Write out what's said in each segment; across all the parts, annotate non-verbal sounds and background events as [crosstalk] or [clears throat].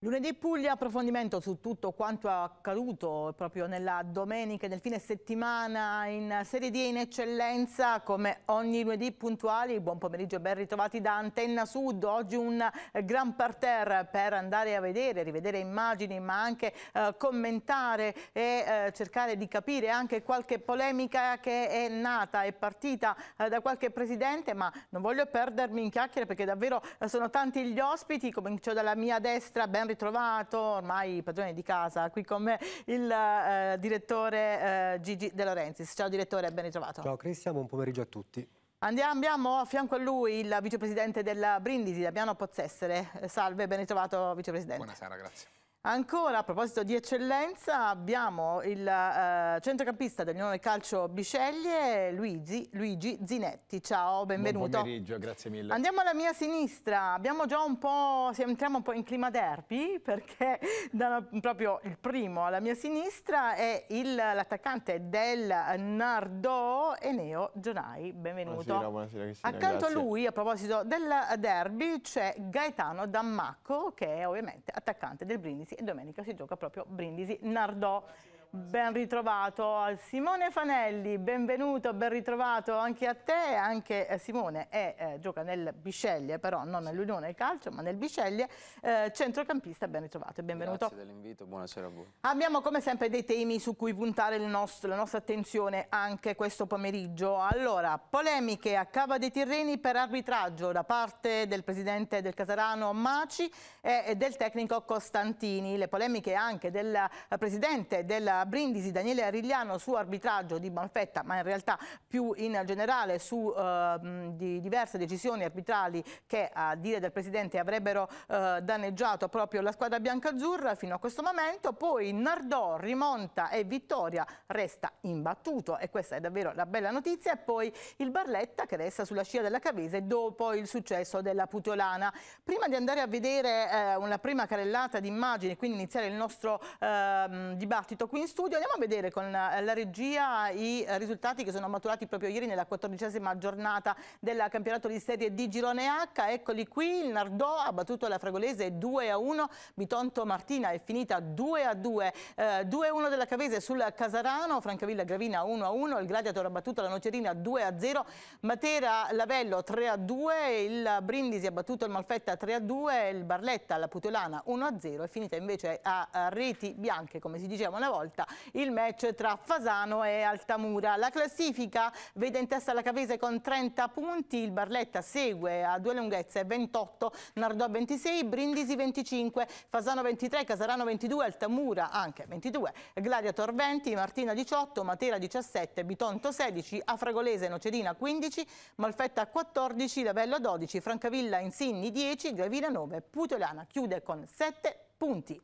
Lunedì Puglia, approfondimento su tutto quanto accaduto proprio nella domenica e nel fine settimana in Serie D in eccellenza come ogni lunedì puntuali. Buon pomeriggio e ben ritrovati da Antenna Sud. Oggi un gran parterre per andare a vedere, rivedere immagini ma anche eh, commentare e eh, cercare di capire anche qualche polemica che è nata, e partita eh, da qualche presidente ma non voglio perdermi in chiacchiere perché davvero eh, sono tanti gli ospiti, comincio dalla mia destra, ben ben ritrovato, ormai padrone di casa, qui con me il eh, direttore eh, Gigi De Laurenzis. Ciao direttore, ben ritrovato. Ciao Cristian, buon pomeriggio a tutti. Andiamo, abbiamo a fianco a lui il vicepresidente della Brindisi, Damiano Pozzessere. Eh, salve, ben ritrovato vicepresidente. Buonasera, grazie. Ancora a proposito di eccellenza abbiamo il eh, centrocampista dell'Unione Calcio Bisceglie, Luigi, Luigi, Zinetti. Ciao, benvenuto. Buon pomeriggio, grazie mille. Andiamo alla mia sinistra, abbiamo già un po', entriamo un po' in clima derby perché [laughs] da, proprio il primo alla mia sinistra è l'attaccante del Nardò Eneo Gionai, benvenuto. Buonasera, buonasera Cristina, Accanto grazie. a lui, a proposito del derby, c'è Gaetano Dammacco che è ovviamente attaccante del Brindisi e domenica si gioca proprio Brindisi Nardò. Ben ritrovato Simone Fanelli, benvenuto, ben ritrovato anche a te, anche eh, Simone è, eh, gioca nel Bisceglie, però non nell'Unione Calcio, ma nel Bisceglie, eh, centrocampista, ben ritrovato e benvenuto. Grazie dell'invito, buonasera a voi. Abbiamo come sempre dei temi su cui puntare nostro, la nostra attenzione anche questo pomeriggio. Allora, polemiche a Cava dei Tirreni per arbitraggio da parte del presidente del Casarano Maci e del tecnico Costantini, le polemiche anche del eh, presidente del Brindisi Daniele Arigliano su arbitraggio di Banfetta, ma in realtà più in generale su eh, di diverse decisioni arbitrali che a dire del Presidente avrebbero eh, danneggiato proprio la squadra biancazzurra fino a questo momento. Poi Nardò rimonta e Vittoria resta imbattuto e questa è davvero la bella notizia. E poi il Barletta che resta sulla scia della Cavese dopo il successo della Putiolana. Prima di andare a vedere eh, una prima carellata di immagini, quindi iniziare il nostro ehm, dibattito qui in in studio. Andiamo a vedere con eh, la regia i eh, risultati che sono maturati proprio ieri nella quattordicesima giornata del campionato di Serie di Girone H. Eccoli qui, il Nardò ha battuto la Fragolese 2 a 1, Bitonto Martina è finita 2 a 2, eh, 2 a 1 della Cavese sul Casarano, Francavilla Gravina 1 a 1, il Gladiator ha battuto la Nocerina 2 a 0, Matera Lavello 3 a 2, il Brindisi ha battuto il Malfetta 3 a 2, il Barletta la Putolana 1 a 0 è finita invece a reti bianche come si diceva una volta volta il match tra Fasano e Altamura. La classifica vede in testa la Cavese con 30 punti, il Barletta segue a due lunghezze 28, Nardò 26, Brindisi 25, Fasano 23, Casarano 22, Altamura anche 22, Gladiator 20, Martina 18, Matera 17, Bitonto 16, Afragolese Nocerina 15, Malfetta 14, Lavello 12, Francavilla Insigni 10, Gravina 9, Putolana chiude con 7 punti.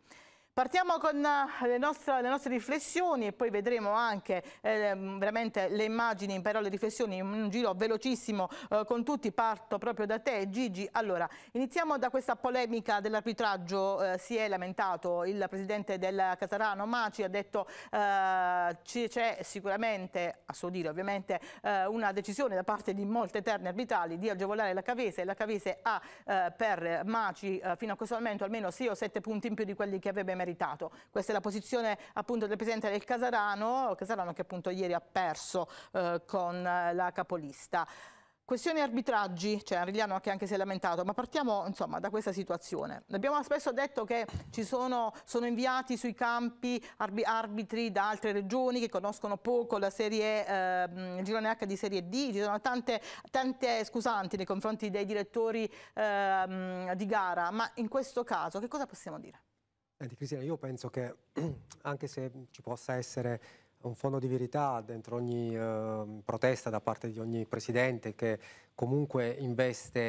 Partiamo con eh, le nostre, le nostre, riflessioni e poi vedremo anche eh, veramente le immagini, però le riflessioni in un giro velocissimo eh, con tutti. Parto proprio da te Gigi. Allora, iniziamo da questa polemica dell'arbitraggio. Eh, si è lamentato il presidente del Casarano Maci, ha detto eh, c'è sicuramente, a suo dire ovviamente, eh, una decisione da parte di molte eterne arbitrali di agevolare la Cavese. La Cavese ha eh, per Maci fino a questo momento almeno 6 o 7 punti in più di quelli che avrebbe meritato. Questa è la posizione appunto del presidente del Casarano, Casarano che appunto ieri ha perso eh, con la capolista. Questione arbitraggi, cioè Arigliano che anche si è lamentato, ma partiamo insomma, da questa situazione. Abbiamo spesso detto che ci sono, sono inviati sui campi arbitri da altre regioni che conoscono poco la serie, eh, il girone H di Serie D, ci sono tante, tante scusanti nei confronti dei direttori eh, di gara, ma in questo caso che cosa possiamo dire? Senti Cristina, io penso che [clears throat] anche se ci possa essere un fondo di verità dentro ogni eh, protesta da parte di ogni presidente che comunque investe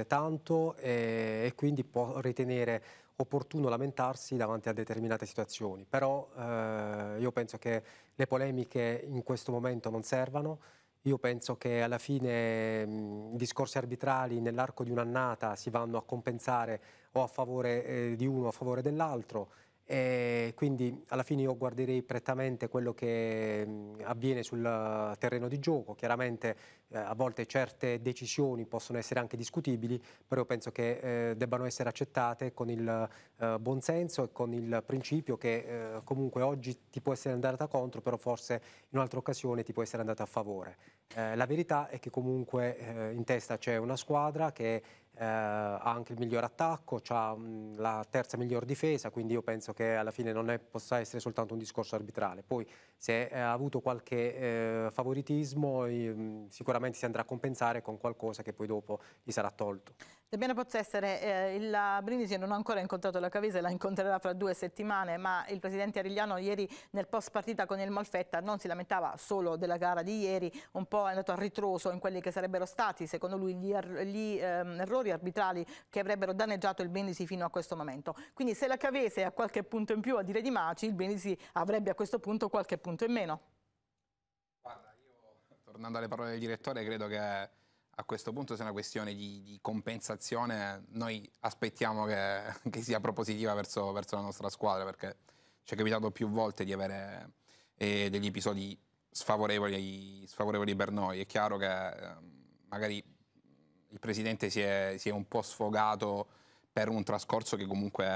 eh, tanto e, eh, e, quindi può ritenere opportuno lamentarsi davanti a determinate situazioni. Però eh, io penso che le polemiche in questo momento non servano. Io penso che alla fine mh, discorsi arbitrali nell'arco di un'annata si vanno a compensare o a favore eh, di uno o a favore dell'altro e quindi alla fine io guarderei prettamente quello che mm, avviene sul terreno di gioco. Chiaramente eh, a volte certe decisioni possono essere anche discutibili, però io penso che eh, debbano essere accettate con il eh, buonsenso e con il principio che eh, comunque oggi ti può essere andata contro, però forse in un'altra occasione ti può essere andata a favore. Eh, la verità è che comunque eh, in testa c'è una squadra che eh, ha anche il miglior attacco, ha mm, la terza miglior difesa, quindi io penso che alla fine non è, possa essere soltanto un discorso arbitrale. Poi se ha avuto qualche eh, favoritismo eh, sicuramente si andrà a compensare con qualcosa che poi dopo gli sarà tolto. Debbiano possa essere, eh, il Brindisi non ha ancora incontrato la Cavese, la incontrerà fra due settimane, ma il presidente Arigliano ieri nel post partita con il Molfetta non si lamentava solo della gara di ieri, un po' è andato a ritroso in quelli che sarebbero stati, secondo lui, gli, er gli ehm, errori arbitrali che avrebbero danneggiato il Brindisi fino a questo momento. Quindi se la Cavese ha qualche punto in più a dire di Maci, il Brindisi avrebbe a questo punto qualche punto in meno. Guarda, io tornando alle parole del direttore credo che a questo punto se è una questione di, di compensazione noi aspettiamo che, [laughs] che sia propositiva verso, verso, la nostra squadra perché ci è capitato più volte di avere eh, degli episodi sfavorevoli, sfavorevoli, per noi. È chiaro che eh, magari il presidente si è, si è, un po' sfogato per un trascorso che comunque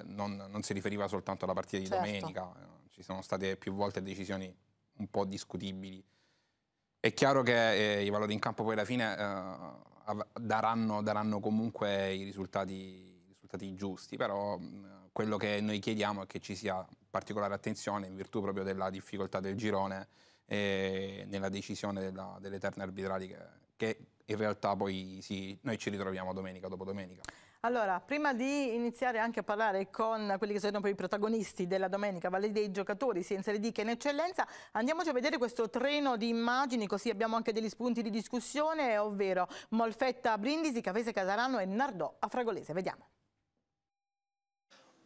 eh, non, non si riferiva soltanto alla partita di certo. domenica. Ci sono state più volte decisioni un po' discutibili è chiaro che eh, i valori in campo poi alla fine eh, daranno, daranno, comunque i risultati, i risultati giusti, però mh, quello che noi chiediamo è che ci sia particolare attenzione in virtù proprio della difficoltà del girone e nella decisione della, delle terne arbitrali che, che in realtà poi sì, noi ci ritroviamo domenica dopo domenica. Allora, prima di iniziare anche a parlare con quelli che sono poi i protagonisti della domenica, vale dei giocatori sia in Serie D che in Eccellenza, andiamoci a vedere questo treno di immagini, così abbiamo anche degli spunti di discussione, ovvero Molfetta a Brindisi, Cavese Casarano e Nardò a Fragolese. Vediamo.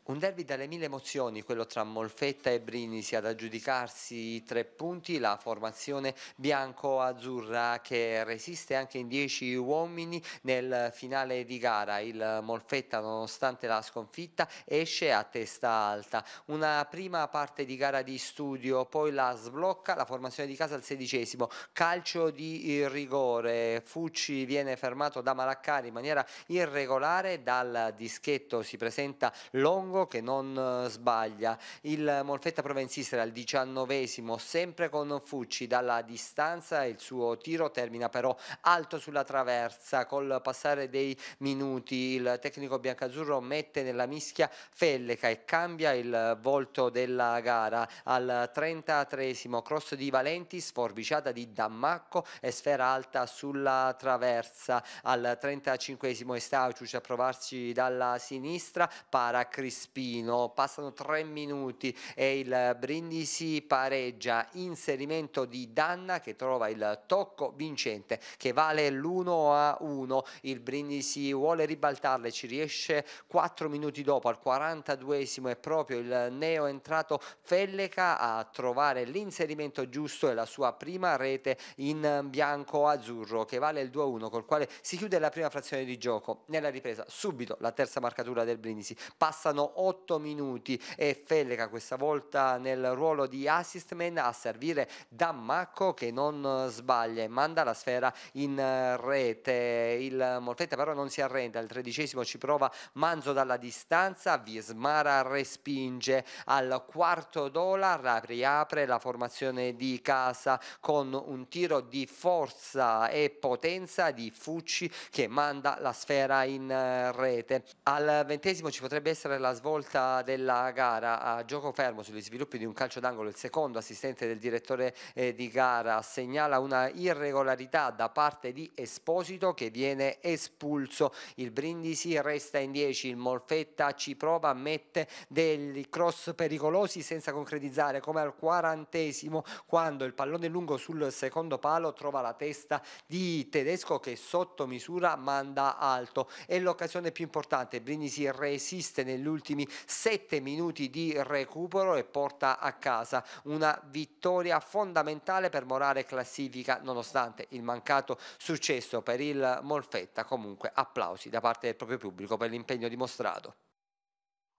Un derby dalle mille emozioni, quello tra Molfetta e Brinisi, ad aggiudicarsi i tre punti, la formazione bianco-azzurra che resiste anche in dieci uomini nel finale di gara. Il Molfetta, nonostante la sconfitta, esce a testa alta. Una prima parte di gara di studio, poi la sblocca, la formazione di casa al sedicesimo, calcio di rigore, Fucci viene fermato da Malaccari in maniera irregolare, dal dischetto si presenta Longo Borgo che non eh, sbaglia. Il Molfetta Provenzis era al diciannovesimo, sempre con Fucci dalla distanza. Il suo tiro termina però alto sulla traversa. Col passare dei minuti il tecnico biancazzurro mette nella mischia Felleca e cambia il volto della gara. Al 33 cross di Valenti, sforbiciata di Dammacco e sfera alta sulla traversa. Al trentacinquesimo esimo Estaucius a provarci dalla sinistra, para Crispini Crespino, passano tre minuti e il Brindisi pareggia, inserimento di Danna che trova il tocco vincente che vale l'1 a 1, il Brindisi vuole ribaltarle, ci riesce 4 minuti dopo al 42esimo è proprio il neo entrato Felleca a trovare l'inserimento giusto e la sua prima rete in bianco-azzurro che vale il 2 a 1 col quale si chiude la prima frazione di gioco. Nella ripresa subito la terza marcatura del Brindisi, passano 8 minuti e Felleca questa volta nel ruolo di assist man a servire da Macco che non sbaglia e manda la sfera in rete. Il Molfetta però non si arrende, al tredicesimo ci prova Manzo dalla distanza, Vismara respinge al quarto dollaro, riapre la formazione di casa con un tiro di forza e potenza di Fucci che manda la sfera in rete. Al ventesimo ci potrebbe essere la svolta della gara a gioco fermo sugli sviluppi di un calcio d'angolo, il secondo assistente del direttore eh, di gara segnala una irregolarità da parte di Esposito che viene espulso. Il Brindisi resta in 10, il Molfetta ci prova, mette dei cross pericolosi senza concretizzare come al quarantesimo quando il pallone lungo sul secondo palo trova la testa di Tedesco che sotto misura manda alto. È l'occasione più importante, Brindisi resiste nell'ultimo ultimi 7 minuti di recupero e porta a casa una vittoria fondamentale per morale classifica nonostante il mancato successo per il Molfetta comunque applausi da parte del proprio pubblico per l'impegno dimostrato.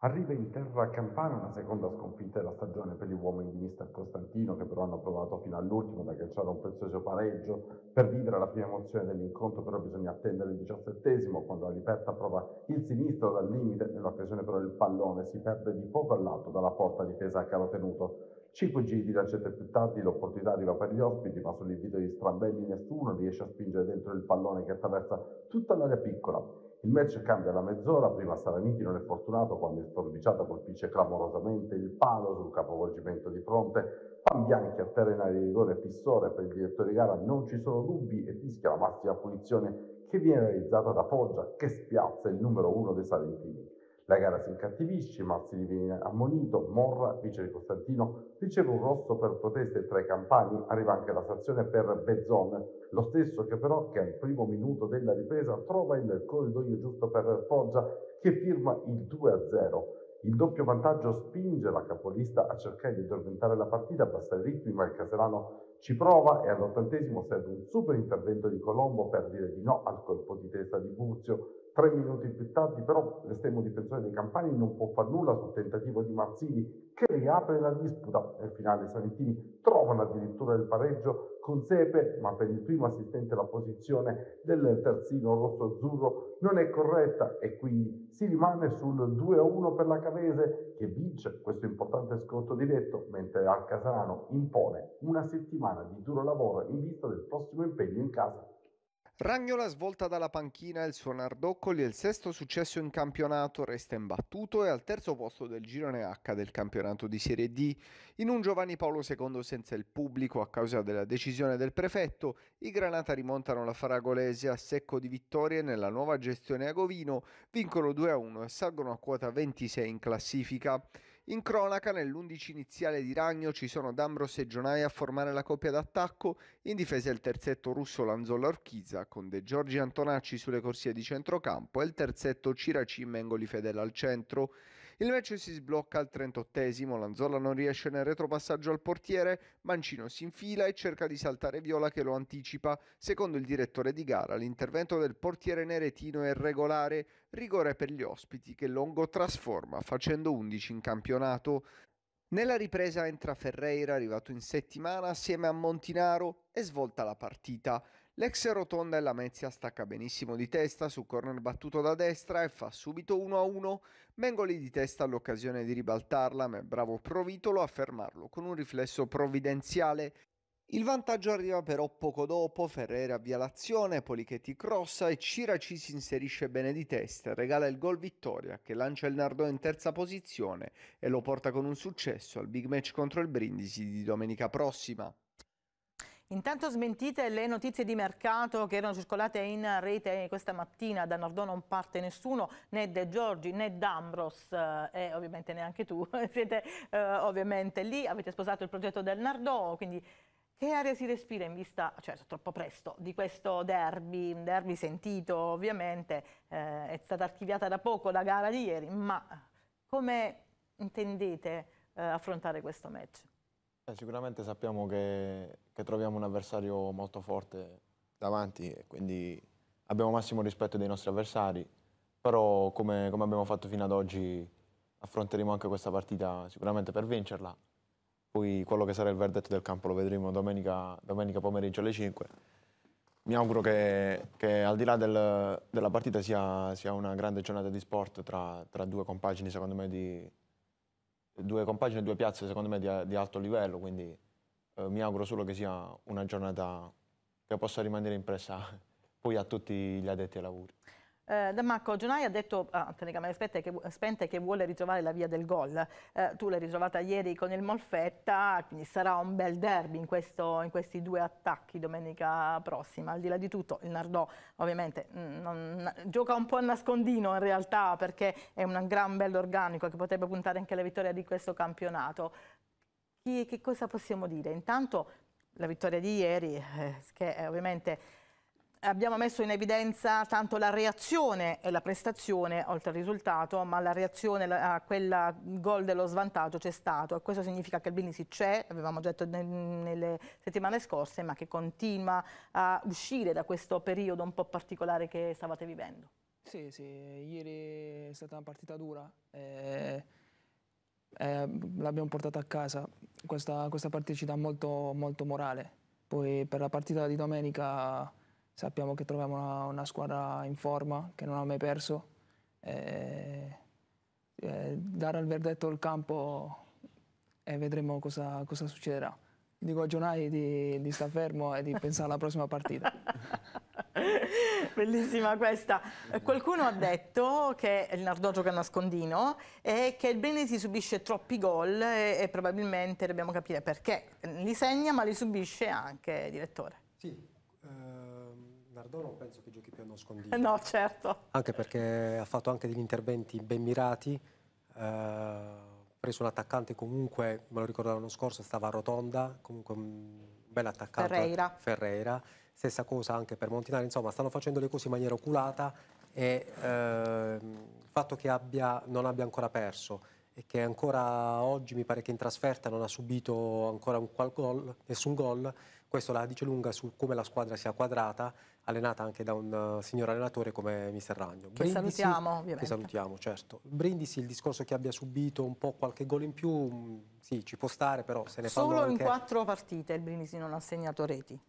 Arriva in terra campana una seconda sconfitta della stagione per gli uomini di mister Costantino che però hanno provato fino all'ultimo da calciare un prezioso pareggio per vivere la prima emozione dell'incontro però bisogna attendere il diciassettesimo quando la riperta prova il sinistro dal limite nell'occasione però il pallone si perde di poco all'alto dalla porta difesa a caro tenuto 5 giri di lancette più tardi l'opportunità arriva per gli ospiti, ma sull'invito di Strambelli nessuno riesce a spingere dentro il pallone che attraversa tutta l'area piccola. Il match cambia alla mezz'ora, prima Saraniti non è fortunato quando il Torbiciata colpisce clamorosamente il palo sul capovolgimento di fronte, Pan Pambianchi a terrena di rigore fissore per il direttore di gara, non ci sono dubbi e fischia la massima punizione che viene realizzata da Foggia che spiazza il numero uno dei Salentini. La gara si incattivisce, Mazzini viene ammonito, Morra, vice di Costantino, riceve un rosso per proteste tra i campani, arriva anche la stazione per Bezzone, lo stesso che però che al primo minuto della ripresa trova il corridoio giusto per Foggia che firma il 2-0. Il doppio vantaggio spinge la capolista a cercare di addormentare la partita, basta i ritmi, ma il Caserano ci prova e all'ottantesimo serve un super intervento di Colombo per dire di no al colpo di testa di Buzio, tre minuti più tardi però l'estremo difensore dei Campani non può far nulla sul tentativo di Marzini che riapre la disputa. Nel finale i Santini trovano addirittura il pareggio con Sepe, ma per il primo assistente la posizione del terzino rosso-azzurro non è corretta e quindi si rimane sul 2-1 per la Cavese che vince questo importante sconto diretto, mentre al impone una settimana di duro lavoro in vista del prossimo impegno in casa. Ragnola svolta dalla panchina, il suo Nardoccoli è il sesto successo in campionato, resta imbattuto e al terzo posto del girone H del campionato di Serie D. In un Giovanni Paolo II senza il pubblico a causa della decisione del prefetto, i Granata rimontano la Faragolese a secco di vittorie nella nuova gestione a Govino, vincono 2-1 e salgono a quota 26 in classifica. In cronaca, nell'11 iniziale di Ragno ci sono D'Ambros e Gionai a formare la coppia d'attacco, in difesa il terzetto russo Lanzolla-Orchiza con De Giorgi Antonacci sulle corsie di centrocampo e il terzetto Ciracim Mengoli Fedele al centro. Il match si sblocca al 38esimo, Lanzola non riesce nel retropassaggio al portiere, Mancino si infila e cerca di saltare Viola che lo anticipa. Secondo il direttore di gara l'intervento del portiere neretino è regolare, rigore per gli ospiti che Longo trasforma facendo 11 in campionato. Nella ripresa entra Ferreira, arrivato in settimana assieme a Montinaro, e svolta la partita. L'ex rotonda e la Mezia stacca benissimo di testa su corner battuto da destra e fa subito 1-1. Mengoli di testa all'occasione di ribaltarla, ma è bravo Provitolo a fermarlo con un riflesso provvidenziale. Il vantaggio arriva però poco dopo, Ferrera avvia l'azione, Polichetti crossa e Ciraci si inserisce bene di testa, regala il gol vittoria che lancia il Nardò in terza posizione e lo porta con un successo al big match contro il Brindisi di domenica prossima. Intanto smentite le notizie di mercato che erano circolate in rete questa mattina, da Nordò non parte nessuno, né De Giorgi né D'Ambros eh, e ovviamente neanche tu, [laughs] siete eh, ovviamente lì, avete sposato il progetto del Nardò, quindi che aria si respira in vista, cioè troppo presto, di questo derby, derby sentito ovviamente, eh, è stata archiviata da poco la gara di ieri, ma come intendete eh, affrontare questo match? Eh, sicuramente sappiamo che, che, troviamo un avversario molto forte davanti e quindi abbiamo massimo rispetto dei nostri avversari, però come, come abbiamo fatto fino ad oggi affronteremo anche questa partita sicuramente per vincerla. Poi quello che sarà il verdetto del campo lo vedremo domenica, domenica pomeriggio alle 5. Mi auguro che, che al di là del, della partita sia, sia, una grande giornata di sport tra, tra due compagini, secondo me, di, due compagini e due piazze secondo me di, di alto livello, quindi eh, mi auguro solo che sia una giornata che possa rimanere impressa [laughs] poi a tutti gli addetti ai lavori. Eh, Marco Giunai ha detto a ah, telecamere che, spente che vuole ritrovare la via del gol. Eh, tu l'hai ritrovata ieri con il Molfetta, quindi sarà un bel derby in, questo, in, questi due attacchi domenica prossima. Al di là di tutto, il Nardò ovviamente mh, mm, non, gioca un po' a nascondino in realtà perché è un gran bello organico che potrebbe puntare anche alla vittoria di questo campionato. Chi, che cosa possiamo dire? Intanto la vittoria di ieri, eh, che ovviamente abbiamo messo in evidenza tanto la reazione e la prestazione, oltre al risultato, ma la reazione a quel gol dello svantaggio c'è stato e questo significa che il Brindisi c'è, avevamo detto nelle settimane scorse, ma che continua a uscire da questo periodo un po' particolare che stavate vivendo. Sì, sì, ieri è stata una partita dura, eh, eh, l'abbiamo portata a casa, questa, questa partita ci dà molto, molto morale, poi per la partita di domenica sappiamo che troviamo una, una, squadra in forma che non ha mai perso. E, e dare al verdetto il campo e vedremo cosa, cosa succederà. Dico a Gionai di, di stare fermo e di pensare alla prossima partita. [laughs] Bellissima questa. Qualcuno ha detto che il Nardò gioca a nascondino e che il Brindisi subisce troppi gol e, e probabilmente dobbiamo capire perché. Li segna ma li subisce anche, direttore. Sì, Nardò penso che giochi più a nascondino. No, certo. Anche perché ha fatto anche degli interventi ben mirati, eh, preso un attaccante comunque, me lo ricordo l'anno scorso, stava a rotonda, comunque un bel attaccante. Ferreira. Ferreira. Stessa cosa anche per Montinari, insomma stanno facendo le cose in maniera oculata e eh, il fatto che abbia, non abbia ancora perso e che ancora oggi mi pare che in trasferta non ha subito ancora gol, nessun gol, questo la dice lunga su come la squadra sia quadrata, allenata anche da un eh, signor allenatore come Mister Ragno. Brindisi, salutiamo, ovviamente. Che salutiamo, certo. Brindisi, il discorso che abbia subito un po' qualche gol in più, mm, sì, ci può stare, però se ne fa fanno Solo in quattro partite il Brindisi non ha segnato reti.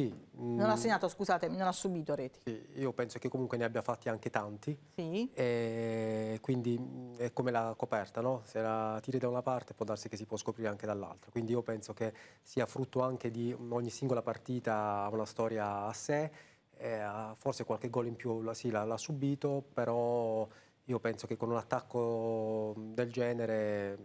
Sì. Non ha mm. segnato, scusatemi, non ha subito reti. Sì, io penso che comunque ne abbia fatti anche tanti. Sì. E quindi mm, è come la coperta, no? Se la tiri da una parte può darsi che si può scoprire anche dall'altra. Quindi io penso che sia frutto anche di mm, ogni singola partita ha una storia a sé. forse qualche gol in più sì, l'ha subito, però io penso che con un attacco del genere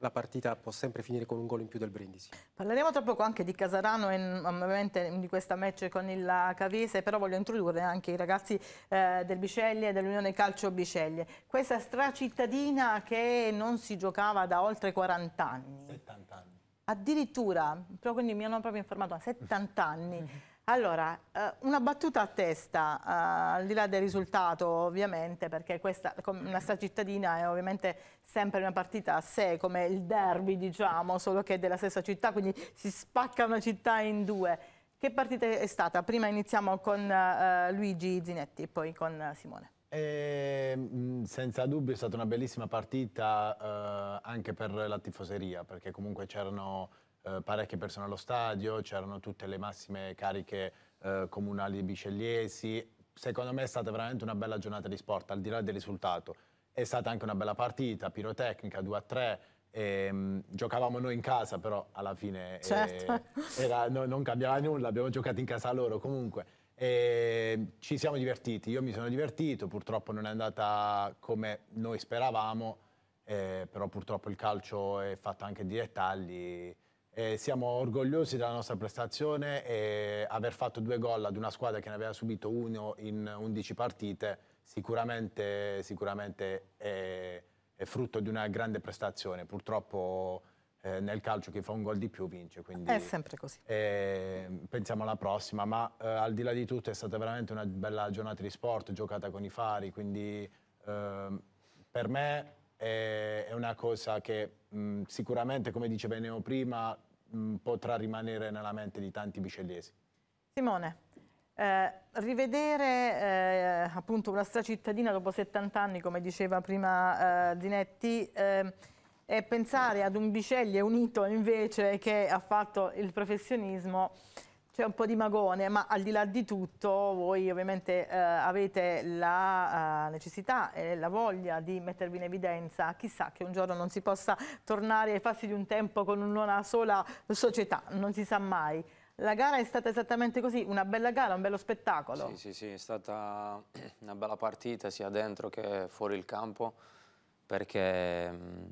la partita può sempre finire con un gol in più del Brindisi. Parleremo tra poco anche di Casarano e ovviamente di questa match con il Cavese, però voglio introdurre anche i ragazzi eh, del Biceglie e dell'Unione Calcio Biceglie. Questa stracittadina che non si giocava da oltre 40 anni. 70 anni. Addirittura, però quindi mi hanno proprio informato, a 70 anni. [laughs] Allora, eh, una battuta a testa, eh, al di là del risultato ovviamente, perché questa, la cittadina è ovviamente sempre una partita a sé, come il derby diciamo, solo che è della stessa città, quindi si spacca una città in due. Che partita è stata? Prima iniziamo con eh, Luigi Zinetti e poi con Simone. E, ehm, senza dubbio è stata una bellissima partita eh, anche per la tifoseria, perché comunque c'erano eh, parecchie persone allo stadio, c'erano tutte le massime cariche eh, comunali bicelliesi. Secondo me è stata veramente una bella giornata di sport, al di là del risultato. È stata anche una bella partita, pirotecnica, 2 a 3. E, mh, giocavamo noi in casa, però alla fine eh, certo. eh, era, no, non cambiava nulla, abbiamo giocato in casa loro comunque. E ci siamo divertiti, io mi sono divertito, purtroppo non è andata come noi speravamo, eh, però purtroppo il calcio è fatto anche di dettagli eh, siamo orgogliosi della nostra prestazione e aver fatto due gol ad una squadra che ne aveva subito uno in 11 partite sicuramente, sicuramente è, è, frutto di una grande prestazione. Purtroppo eh, nel calcio chi fa un gol di più vince. è sempre così. Eh, pensiamo alla prossima, ma eh, al di là di tutto è stata veramente una bella giornata di sport giocata con i fari, quindi ehm, per me è, una cosa che mh, mm, sicuramente, come diceva Neo prima, mh, mm, potrà rimanere nella mente di tanti bicellesi. Simone, eh, rivedere eh, appunto una stracittadina dopo 70 anni, come diceva prima eh, Dinetti, e eh, pensare ad un Biceglie unito invece che ha fatto il professionismo c'è un po' di magone, ma al di là di tutto voi ovviamente eh, avete la eh, necessità e la voglia di mettervi in evidenza, chissà che un giorno non si possa tornare ai passi di un tempo con una sola società, non si sa mai. La gara è stata esattamente così, una bella gara, un bello spettacolo. Sì, sì, sì, è stata [clears throat] una bella partita sia dentro che fuori il campo perché mm,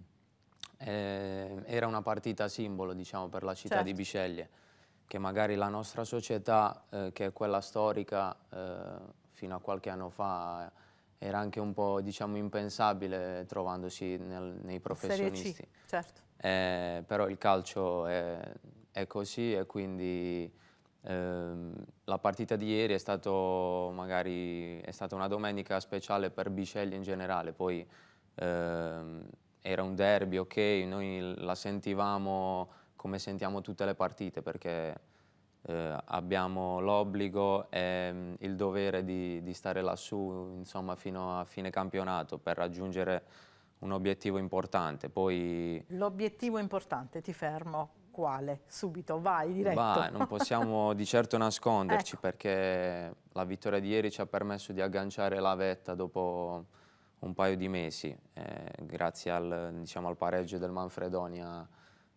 eh, era una partita simbolo diciamo, per la città certo. di Biceglie che magari la nostra società, eh, che è quella storica, eh, fino a qualche anno fa eh, era anche un po' diciamo, impensabile trovandosi nel, nei professionisti. C, certo. Eh, però il calcio è, è così e quindi ehm, la partita di ieri è, stato magari, è stata una domenica speciale per Bicelli in generale, poi ehm, era un derby, ok, noi la sentivamo come sentiamo tutte le partite perché eh, abbiamo l'obbligo e mm, il dovere di, di stare lassù insomma, fino a fine campionato per raggiungere un obiettivo importante. Poi... L'obiettivo importante, ti fermo, quale? Subito, vai, diretto. Va, non possiamo [laughs] di certo nasconderci ecco. perché la vittoria di ieri ci ha permesso di agganciare la vetta dopo un paio di mesi, eh, grazie al, diciamo, al pareggio del Manfredonia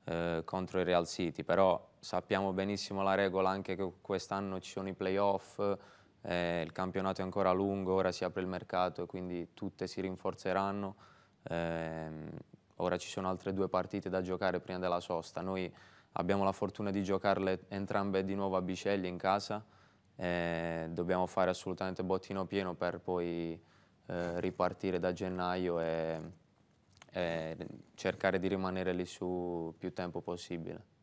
eh, contro il Real City, però sappiamo benissimo la regola anche che quest'anno ci sono i playoff, eh, il campionato è ancora lungo, ora si apre il mercato e quindi tutte si rinforzeranno. Eh, ora ci sono altre due partite da giocare prima della sosta. Noi abbiamo la fortuna di giocarle entrambe di nuovo a Biceglie in casa. Eh, dobbiamo fare assolutamente bottino pieno per poi eh, ripartire da gennaio e e cercare di rimanere lì su più tempo possibile.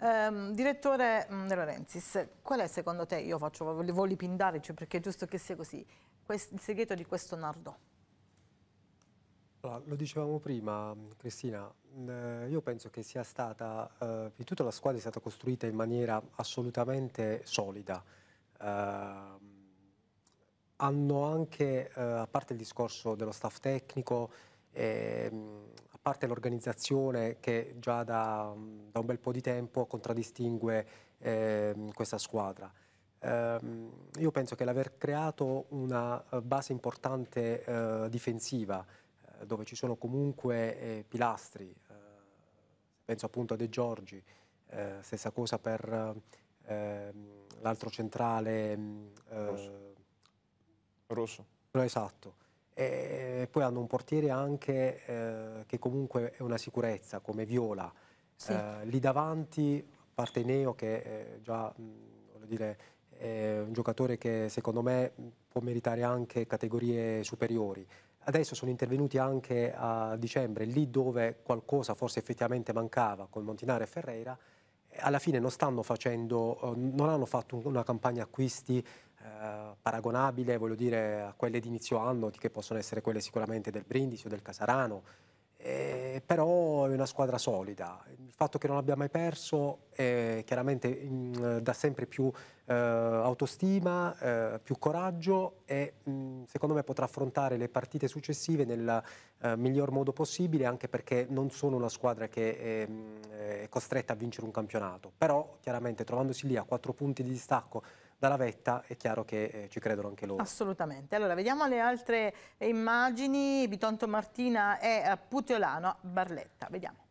Um, direttore mm, della Renzis, qual è secondo te, io faccio voli pindarici cioè, perché è giusto che sia così, il segreto di questo Nardò? Allora, lo dicevamo prima, Cristina, mm, eh, io penso che sia stata, eh, in tutta la squadra è stata costruita in maniera assolutamente solida. Eh, hanno anche, eh, a parte il discorso dello staff tecnico, ehm, a parte l'organizzazione che già da, da, un bel po' di tempo contraddistingue ehm, questa squadra. Ehm, io penso che l'aver creato una eh, base importante eh, difensiva, eh, dove ci sono comunque eh, pilastri, eh, penso appunto a De Giorgi, stessa cosa per ehm, l'altro centrale mm, Rosso. Rosso. Esatto. E poi hanno un portiere anche eh, che comunque è una sicurezza, come Viola. Sì. Eh, lì davanti Parteneo che è eh, già mh, mm, dire, è un giocatore che secondo me può meritare anche categorie superiori. Adesso sono intervenuti anche a dicembre, lì dove qualcosa forse effettivamente mancava con Montinare e Ferreira, alla fine non stanno facendo, eh, non hanno fatto una campagna acquisti eh, paragonabile, voglio dire, a quelle di inizio anno, che possono essere quelle sicuramente del Brindisi o del Casarano, eh, però è una squadra solida. Il fatto che non abbia mai perso eh, chiaramente mh, mm, dà sempre più eh, autostima, eh, più coraggio e mh, mm, secondo me potrà affrontare le partite successive nel eh, miglior modo possibile anche perché non sono una squadra che è, mm, è costretta a vincere un campionato, però chiaramente trovandosi lì a quattro punti di distacco dalla vetta è chiaro che eh, ci credono anche loro. Assolutamente. Allora vediamo le altre immagini, Bitonto Martina è a eh, Puteolano, a Barletta, vediamo.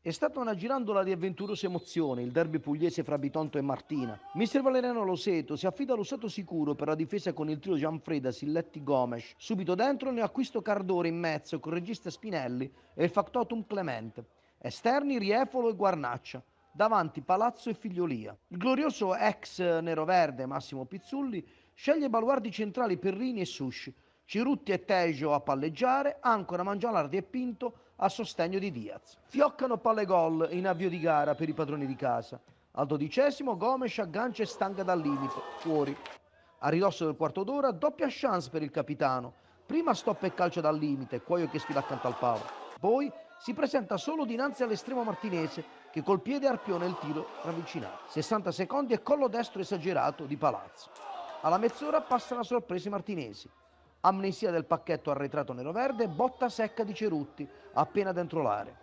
È stata una girandola di avventurose emozioni il derby pugliese fra Bitonto e Martina. Mister Valeriano Loseto si affida allo stato sicuro per la difesa con il trio Gianfreda Silletti Gomes. Subito dentro ne acquisto Cardore in mezzo con il regista Spinelli e il factotum Clemente esterni Riefolo e Guarnaccia, davanti Palazzo e Figliolia. Il glorioso ex neroverde Massimo Pizzulli sceglie baluardi centrali Perrini e Sushi, Cirutti e Tejo a palleggiare, Ancora Mangialardi e Pinto a sostegno di Diaz. Fioccano palle gol in avvio di gara per i padroni di casa. Al dodicesimo Gomes aggancia e stanga dal limite, fuori. A ridosso del quarto d'ora doppia chance per il capitano. Prima stop e calcio dal limite, Cuoio che sfida accanto al palo. Poi si presenta solo dinanzi all'estremo martinese che col piede arpione il tiro ravvicinato. 60 secondi e collo destro esagerato di Palazzo. Alla mezz'ora passa la sorpresa martinesi. Amnesia del pacchetto arretrato nero-verde, botta secca di Cerutti appena dentro l'area.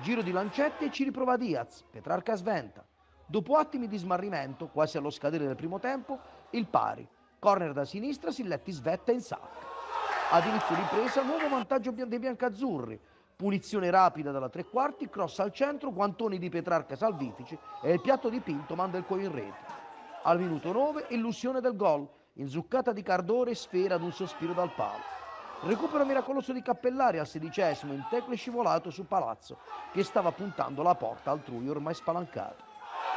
Giro di lancette e ci riprova Diaz, Petrarca sventa. Dopo attimi di smarrimento, quasi allo scadere del primo tempo, il pari. Corner da sinistra, Silletti svetta in sacca. Ad inizio ripresa, nuovo vantaggio dei biancazzurri punizione rapida dalla tre quarti, cross al centro, guantoni di Petrarca Salvifici e il piatto dipinto manda il coin in rete. Al minuto 9 illusione del gol, inzuccata di Cardore, e sfera ad un sospiro dal palo. Recupero miracoloso di Cappellari al sedicesimo, in tecle scivolato su Palazzo, che stava puntando la porta altrui ormai spalancata.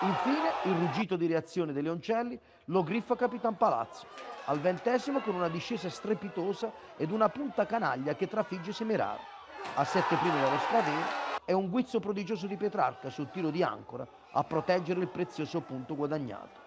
Infine, il ruggito di reazione dei Leoncelli lo griffa Capitan Palazzo, al ventesimo con una discesa strepitosa ed una punta canaglia che trafigge Semeraro. A sette prime dallo stratega è un guizzo prodigioso di Petrarca sul tiro di ancora a proteggere il prezioso punto guadagnato.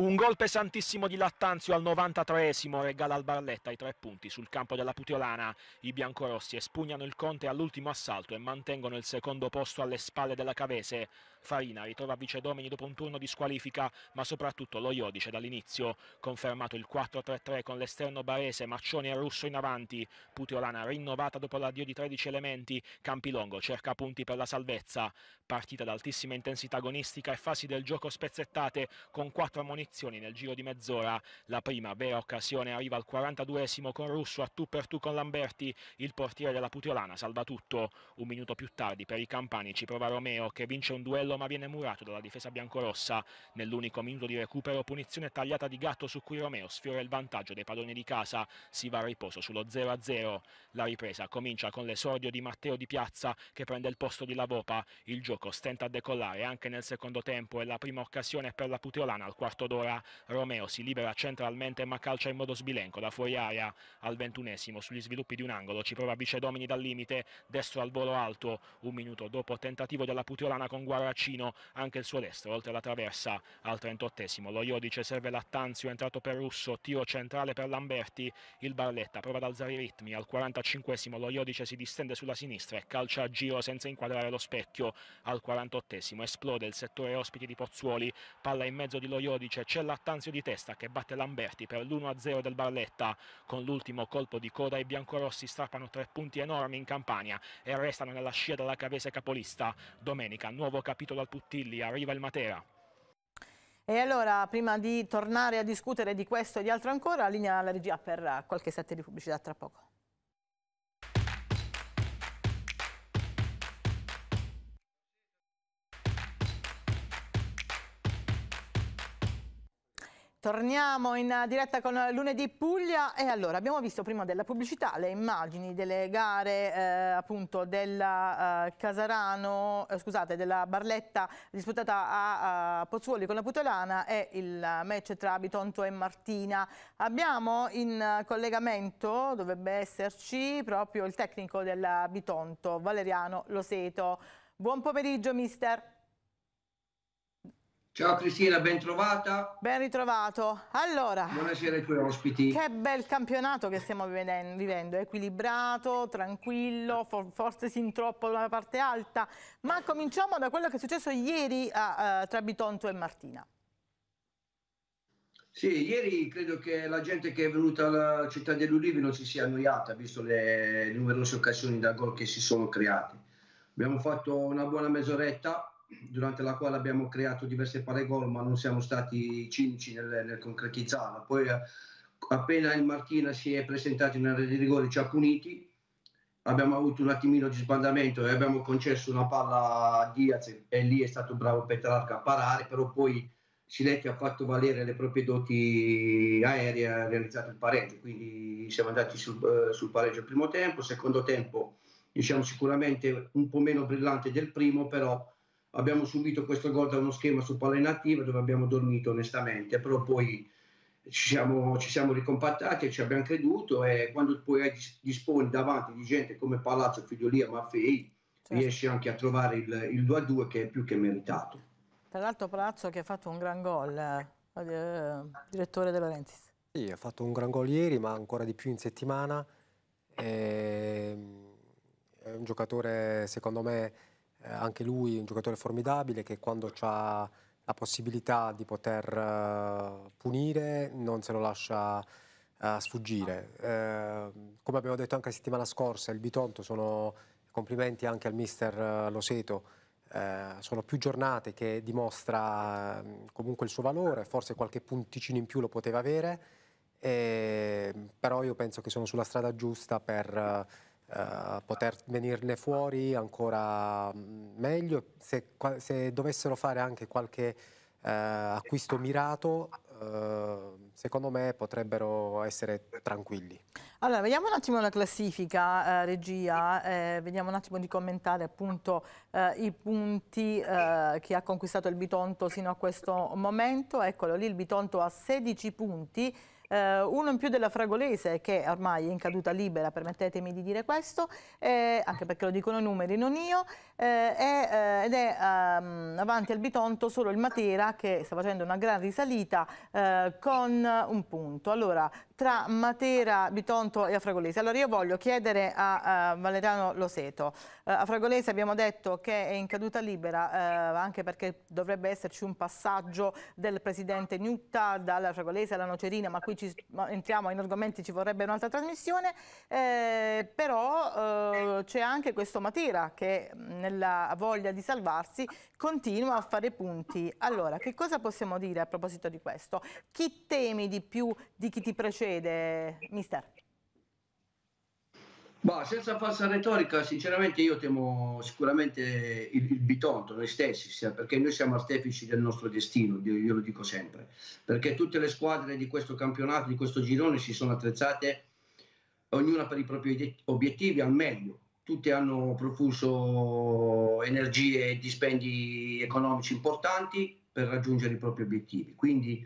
Un gol pesantissimo di Lattanzio al 93esimo regala al Barletta i tre punti sul campo della Putiolana. I biancorossi espugnano il Conte all'ultimo assalto e mantengono il secondo posto alle spalle della Cavese. Farina ritrova vicedomini dopo un turno di squalifica, ma soprattutto lo Iodice dall'inizio. Confermato il 4-3-3 con l'esterno barese, Marcioni e Russo in avanti. Putiolana rinnovata dopo l'addio di 13 elementi. Campilongo cerca punti per la salvezza. Partita ad altissima intensità agonistica e fasi del gioco spezzettate con quattro monitori apparizioni nel giro di mezz'ora. La prima vera occasione arriva al 42esimo con Russo a tu per tu con Lamberti, il portiere della Putiolana salva tutto. Un minuto più tardi per i campani ci prova Romeo che vince un duello ma viene murato dalla difesa biancorossa. Nell'unico minuto di recupero punizione tagliata di gatto su cui Romeo sfiora il vantaggio dei padroni di casa, si va a riposo sullo 0-0. La ripresa comincia con l'esordio di Matteo Di Piazza che prende il posto di Lavopa. Il gioco stenta a decollare anche nel secondo tempo e la prima occasione per la Puteolana al quarto d'ora. Ora Romeo si libera centralmente ma calcia in modo sbilenco da fuori area al ventunesimo sugli sviluppi di un angolo. Ci prova Vicedomini dal limite, destro al volo alto. Un minuto dopo tentativo della Putriolana con Guaracino, anche il suo destro oltre la traversa al trentottesimo. Lo Iodice serve Lattanzio, entrato per Russo, tiro centrale per Lamberti. Il Barletta prova ad alzare i ritmi al 45esimo. Lo Iodice si distende sulla sinistra e calcia a giro senza inquadrare lo specchio. Al 48esimo esplode il settore ospiti di Pozzuoli, palla in mezzo di Lo Iodice c'è Lattanzio di testa che batte Lamberti per l'1-0 del Barletta con l'ultimo colpo di coda i biancorossi strappano tre punti enormi in Campania e restano nella scia della Cavese capolista. Domenica nuovo capitolo al Puttilli, arriva il Matera. E allora, prima di tornare a discutere di questo e di altro ancora, linea alla regia per qualche sette di pubblicità tra poco. torniamo in diretta con lunedì Puglia e allora abbiamo visto prima della pubblicità le immagini delle gare eh, appunto della eh, Casarano, eh, scusate, della Barletta disputata a, a, Pozzuoli con la Putolana e il match tra Bitonto e Martina. Abbiamo in collegamento, dovrebbe esserci proprio il tecnico del Bitonto, Valeriano Loseto. Buon pomeriggio mister. Ciao Cristina, ben trovata. Ben ritrovato. Allora, buonasera ai tuoi ospiti. Che bel campionato che stiamo vivendo, equilibrato, tranquillo, for forse sin troppo dalla parte alta, ma cominciamo da quello che è successo ieri a, a Trabitonto e Martina. Sì, ieri credo che la gente che è venuta alla città dell'Ulivi non si sia annoiata, visto le numerose occasioni da gol che si sono create. Abbiamo fatto una buona mezz'oretta, durante la quale abbiamo creato diverse pare gol, ma non siamo stati cinici nel, nel concretizzarla. Poi eh, appena il Martina si è presentato in area di rigore ci ha puniti, abbiamo avuto un attimino di sbandamento e abbiamo concesso una palla a Diaz e lì è stato bravo Petrarca a parare, però poi Siletti ha fatto valere le proprie doti aeree e ha realizzato il pareggio, quindi siamo andati sul, eh, sul pareggio il primo tempo, secondo tempo diciamo sicuramente un po' meno brillante del primo, però abbiamo subito questo gol da uno schema su palla inattiva dove abbiamo dormito onestamente, però poi ci siamo, ci siamo ricompattati e ci abbiamo creduto e quando poi disponi davanti di gente come Palazzo, Figliolia, Maffei, certo. riesci anche a trovare il, il 2-2 che è più che meritato. Tra l'altro Palazzo che ha fatto un gran gol, eh, direttore della Laurentiis. Sì, ha fatto un gran gol ieri, ma ancora di più in settimana. È, ehm, è un giocatore, secondo me, eh, anche lui è un giocatore formidabile che quando ha la possibilità di poter eh, punire non se lo lascia eh, sfuggire. Eh, come abbiamo detto anche la settimana scorsa, il Bitonto sono complimenti anche al mister eh, Loseto. sono più giornate che dimostra comunque il suo valore, forse qualche punticino in più lo poteva avere, eh, però io penso che sono sulla strada giusta per eh, poter venirne fuori ancora mm, meglio, se, se dovessero fare anche qualche uh, acquisto mirato, uh, secondo me potrebbero essere tranquilli. Allora, vediamo un attimo la classifica, regia, eh, vediamo un attimo di commentare appunto i punti che ha conquistato il Bitonto sino a questo momento. Eccolo lì, il Bitonto ha 16 punti, eh, uno in più della Fragolese che ormai è in caduta libera, permettetemi di dire questo, eh, anche perché lo dicono i numeri, non io, eh, eh ed è ehm, avanti al Bitonto solo il Matera che sta facendo una gran risalita eh, con un punto. Allora, tra Matera, Bitonto e Afragolese. Allora io voglio chiedere a, a Valeriano Loseto. Uh, Afragolese abbiamo detto che è in caduta libera uh, anche perché dovrebbe esserci un passaggio del presidente Gnutta dall'Afragolese alla Nocerina, ma qui ci, ma entriamo in argomenti, ci vorrebbe un'altra trasmissione, eh, però uh, c'è anche questo Matera che nella voglia di salvarsi continua a fare punti. Allora, che cosa possiamo dire a proposito di questo? Chi temi di più di chi ti precede? succede, mister? Bah, senza falsa retorica, sinceramente io temo sicuramente il, il bitonto, noi stessi, perché noi siamo artefici del nostro destino, io, io lo dico sempre, perché tutte le squadre di questo campionato, di questo girone si sono attrezzate ognuna per i propri obiettivi al meglio, tutte hanno profuso energie e dispendi economici importanti per raggiungere i propri obiettivi, quindi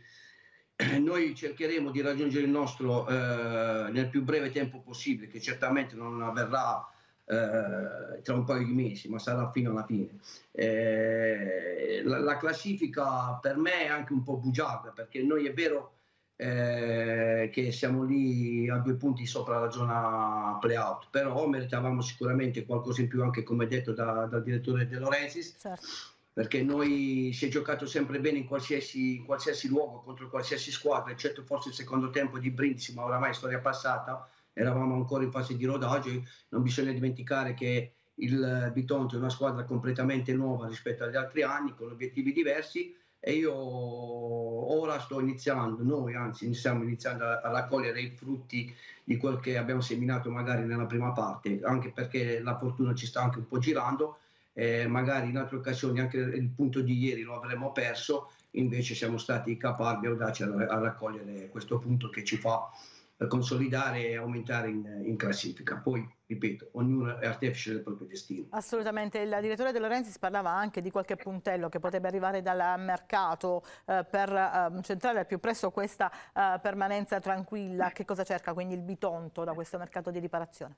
noi cercheremo di raggiungere il nostro eh, nel più breve tempo possibile, che certamente non avverrà eh, tra un paio di mesi, ma sarà fino alla fine. Eh, la, la, classifica per me è anche un po' bugiarda, perché noi è vero eh, che siamo lì a due punti sopra la zona playout, però meritavamo sicuramente qualcosa in più, anche come detto da, dal direttore De Laurentiis. Certo perché noi si è giocato sempre bene in qualsiasi, in qualsiasi luogo, contro qualsiasi squadra, eccetto forse il secondo tempo di Brindisi, ma oramai è storia passata, eravamo ancora in fase di rodaggio, non bisogna dimenticare che il Bitonto è una squadra completamente nuova rispetto agli altri anni, con obiettivi diversi e io ora sto iniziando, noi anzi stiamo iniziando a, a raccogliere i frutti di quel che abbiamo seminato magari nella prima parte, anche perché la fortuna ci sta anche un po' girando eh, magari in altre occasioni anche il punto di ieri lo avremmo perso, invece siamo stati capaci e audaci a, a, raccogliere questo punto che ci fa eh, consolidare e aumentare in, in, classifica. Poi, ripeto, ognuno è artefice del proprio destino. Assolutamente, il direttore De Lorenzi parlava anche di qualche puntello che potrebbe arrivare dal mercato eh, per eh, centrare al più presto questa eh, permanenza tranquilla. Eh. Che cosa cerca quindi il Bitonto da questo mercato di riparazione?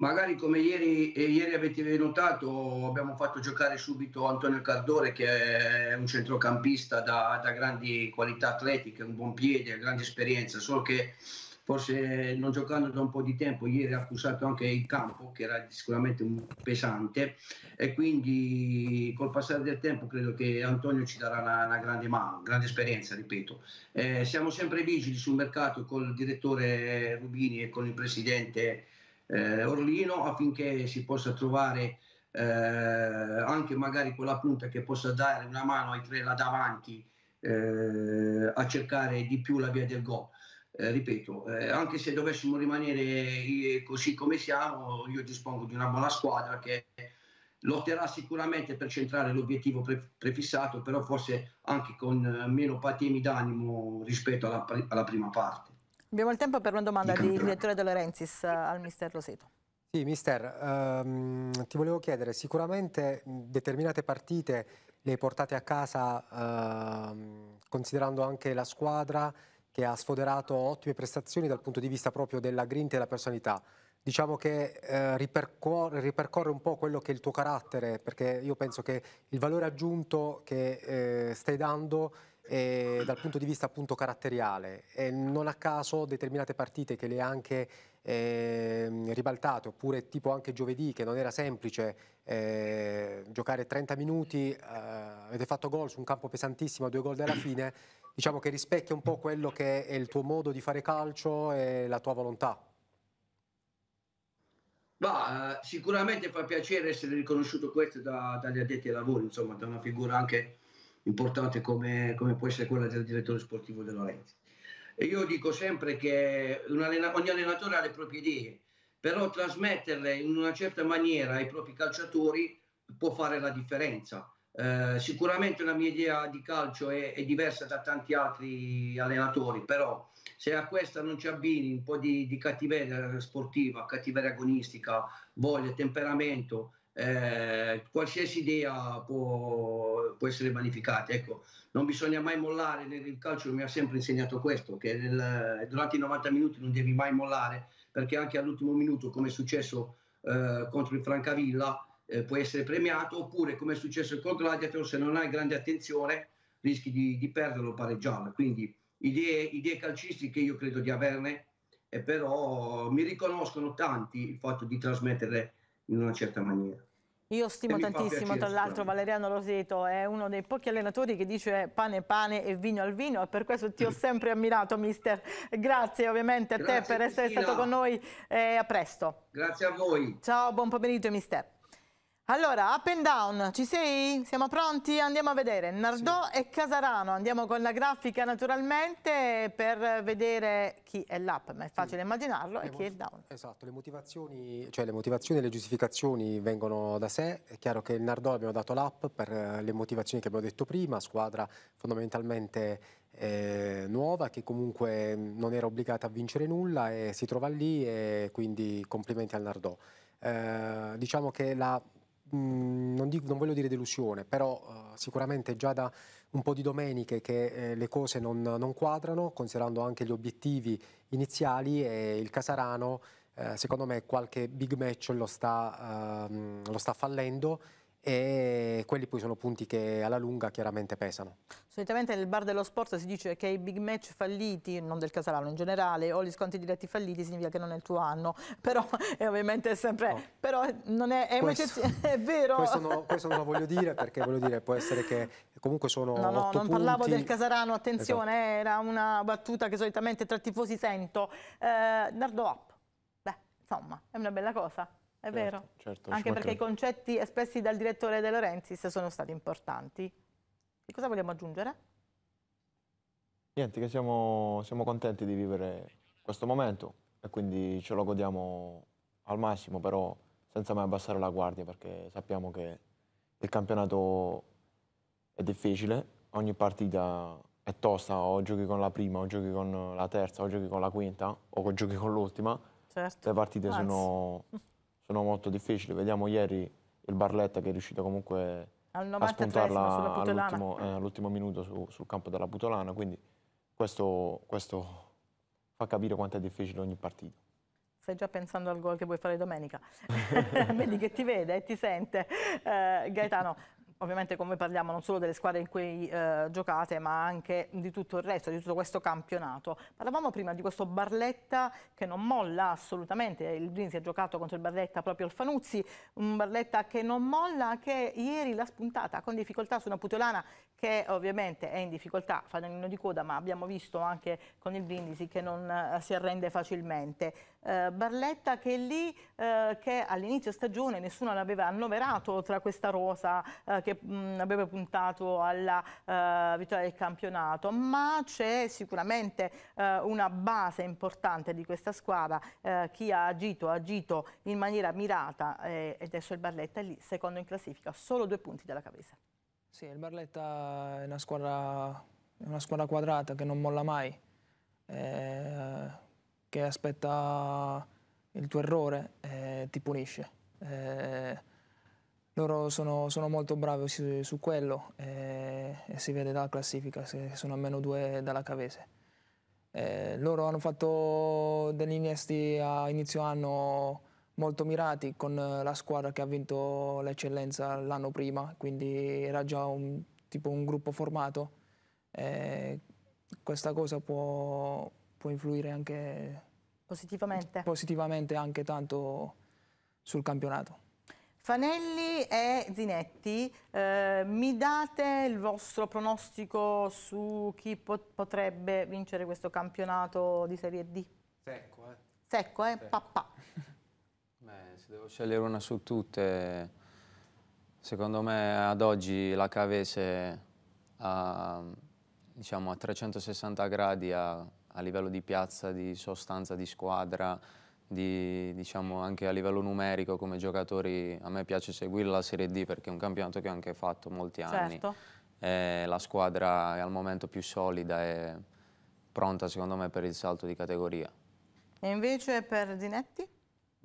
Magari come ieri, eh, ieri, avete notato abbiamo fatto giocare subito Antonio Cardore che è un centrocampista da, da grandi qualità atletiche, un buon piede, grande esperienza, solo che forse non giocando da un po' di tempo, ieri ha accusato anche il campo che era sicuramente un pesante e quindi col passare del tempo credo che Antonio ci darà una, una grande mano, grande esperienza, ripeto. Eh, siamo sempre vigili sul mercato con il direttore Rubini e con il presidente eh, Orlino affinché si possa trovare eh, anche magari quella punta che possa dare una mano ai tre là davanti eh, a cercare di più la via del gol. Eh, ripeto, eh, anche se dovessimo rimanere così come siamo, io dispongo di una buona squadra che lotterà sicuramente per centrare l'obiettivo pre- prefissato, però forse anche con eh, meno patemi d'animo rispetto alla, pre- alla prima parte. Abbiamo il tempo per una domanda di direttore De Laurentiis eh, al mister Roseto. Sì, mister, ehm, ti volevo chiedere, sicuramente determinate partite le hai portate a casa ehm, considerando anche la squadra che ha sfoderato ottime prestazioni dal punto di vista proprio della grinta e della personalità. Diciamo che eh, ripercorre, ripercorre, un po' quello che è il tuo carattere, perché io penso che il valore aggiunto che eh, stai dando eh, dal punto di vista appunto caratteriale. E non a caso determinate partite che le ha anche eh, ribaltate, oppure tipo anche giovedì che non era semplice eh, giocare 30 minuti, eh, avete fatto gol su un campo pesantissimo, due gol alla fine, [coughs] diciamo che rispecchia un po' quello che è il tuo modo di fare calcio e la tua volontà. Bah, sicuramente fa piacere essere riconosciuto questo da, dagli addetti ai lavori, insomma, da una figura anche importante come, come può essere quella del direttore sportivo della Lorenzi. E io dico sempre che allena, ogni allenatore ha le proprie idee, però trasmetterle in una certa maniera ai propri calciatori può fare la differenza. Eh, sicuramente la mia idea di calcio è, è, diversa da tanti altri allenatori, però se a questa non ci abbini un po' di, di cattiveria sportiva, cattiveria agonistica, voglia, temperamento, eh, qualsiasi idea può, può, essere vanificata. Ecco, non bisogna mai mollare, il calcio mi ha sempre insegnato questo, che nel, durante i 90 minuti non devi mai mollare, perché anche all'ultimo minuto, come è successo eh, contro il Francavilla, eh, puoi essere premiato, oppure come è successo il Gladiator, se non hai grande attenzione rischi di, di perderlo o pareggiarlo. Quindi idee, idee calcistiche io credo di averne, e eh, però mi riconoscono tanti il fatto di trasmetterle in una certa maniera. Io stimo tantissimo, tra l'altro Valeriano Roseto è uno dei pochi allenatori che dice pane pane e vino al vino e per questo ti ho sempre ammirato mister. Grazie ovviamente a Grazie, te per essere stato con noi e a presto. Grazie a voi. Ciao, buon pomeriggio mister. Allora, up and down, ci sei? Siamo pronti? Andiamo a vedere. Nardò sì. e Casarano, andiamo con la grafica naturalmente per vedere chi è l'up, ma è facile sì. immaginarlo, le e chi è il down. Esatto, le motivazioni, cioè le motivazioni e le giustificazioni vengono da sé. È chiaro che il Nardò abbiamo dato l'up per eh, le motivazioni che abbiamo detto prima, squadra fondamentalmente eh, nuova che comunque mm, non era obbligata a vincere nulla e si trova lì e quindi complimenti al Nardò. Eh, diciamo che la non, dico, non, voglio dire delusione, però uh, sicuramente già da un po' di domeniche che eh, le cose non, non, quadrano, considerando anche gli obiettivi iniziali e il Casarano, eh, secondo me qualche big match lo sta, uh, lo sta fallendo e quelli poi sono punti che alla lunga chiaramente pesano. Solitamente nel bar dello sport si dice che i big match falliti, non del Casalano in generale, o gli sconti diretti falliti significa che non è il tuo anno, [laughs] però è ovviamente sempre... No. Però non è, è un'eccezione, è vero. Questo, no, questo, non lo voglio dire perché voglio dire può essere che comunque sono... No, no, non punti. parlavo del Casarano, attenzione, esatto. era una battuta che solitamente tra tifosi sento. Eh, Nardo up, beh, insomma, è una bella cosa. È certo, vero, certo, anche perché i concetti espressi dal direttore De Laurentiis sono stati importanti. Che cosa vogliamo aggiungere? Niente, che siamo, siamo contenti di vivere questo momento e quindi ce lo godiamo al massimo, però senza mai abbassare la guardia perché sappiamo che il campionato è difficile, ogni partita è tosta, o giochi con la prima, o giochi con la terza, o giochi con la quinta, o giochi con l'ultima. Certo. Le partite Anzi. sono sono molto difficili. Vediamo ieri il Barletta che è riuscito comunque a spuntarla all'ultimo, eh, all minuto su, sul campo della Putolana, quindi questo, questo fa capire quanto è difficile ogni partita. Stai già pensando al gol che vuoi fare domenica. [laughs] [laughs] Vedi che ti vede e eh, ti sente. Eh, Gaetano, ovviamente come parliamo non solo delle squadre in cui eh, giocate ma anche di tutto il resto, di tutto questo campionato. Parlavamo prima di questo Barletta che non molla assolutamente, il Brindisi ha giocato contro il Barletta proprio al Fanuzzi, un Barletta che non molla, che ieri l'ha spuntata con difficoltà su una Putolana che ovviamente è in difficoltà, fanalino di coda, ma abbiamo visto anche con il Brindisi che non eh, si arrende facilmente eh, Barletta che è lì eh, che all'inizio stagione nessuno l'aveva annoverato tra questa rosa eh, che mh, aveva puntato alla eh, vittoria del campionato, ma c'è sicuramente eh, una base importante di questa squadra, eh, chi ha agito ha agito in maniera mirata e adesso il Barletta è lì secondo in classifica, solo due punti dalla Cavese. Sì, il Barletta è una squadra, una squadra quadrata che non molla mai. Eh, che aspetta il tuo errore e eh, ti punisce. Eh, loro sono, sono, molto bravi su, su quello e, eh, e, si vede dalla classifica, sono a meno due dalla Cavese. Eh, loro hanno fatto degli innesti a inizio anno molto mirati con la squadra che ha vinto l'eccellenza l'anno prima, quindi era già un, tipo un gruppo formato. Eh, questa cosa può, può influire anche positivamente, positivamente anche tanto sul campionato. Fanelli e Zinetti, eh, mi date il vostro pronostico su chi pot potrebbe vincere questo campionato di Serie D? Secco, eh? Secco, eh? Secco. Papà. [laughs] Beh, se devo scegliere una su tutte, secondo me ad oggi la Cavese ha, diciamo, a 360 gradi ha a livello di piazza, di sostanza, di squadra, di, diciamo, anche a livello numerico come giocatori. A me piace seguire la Serie D perché è un campionato che ho anche fatto molti anni. Certo. Eh, la squadra è al momento più solida e pronta secondo me per il salto di categoria. E invece per Zinetti?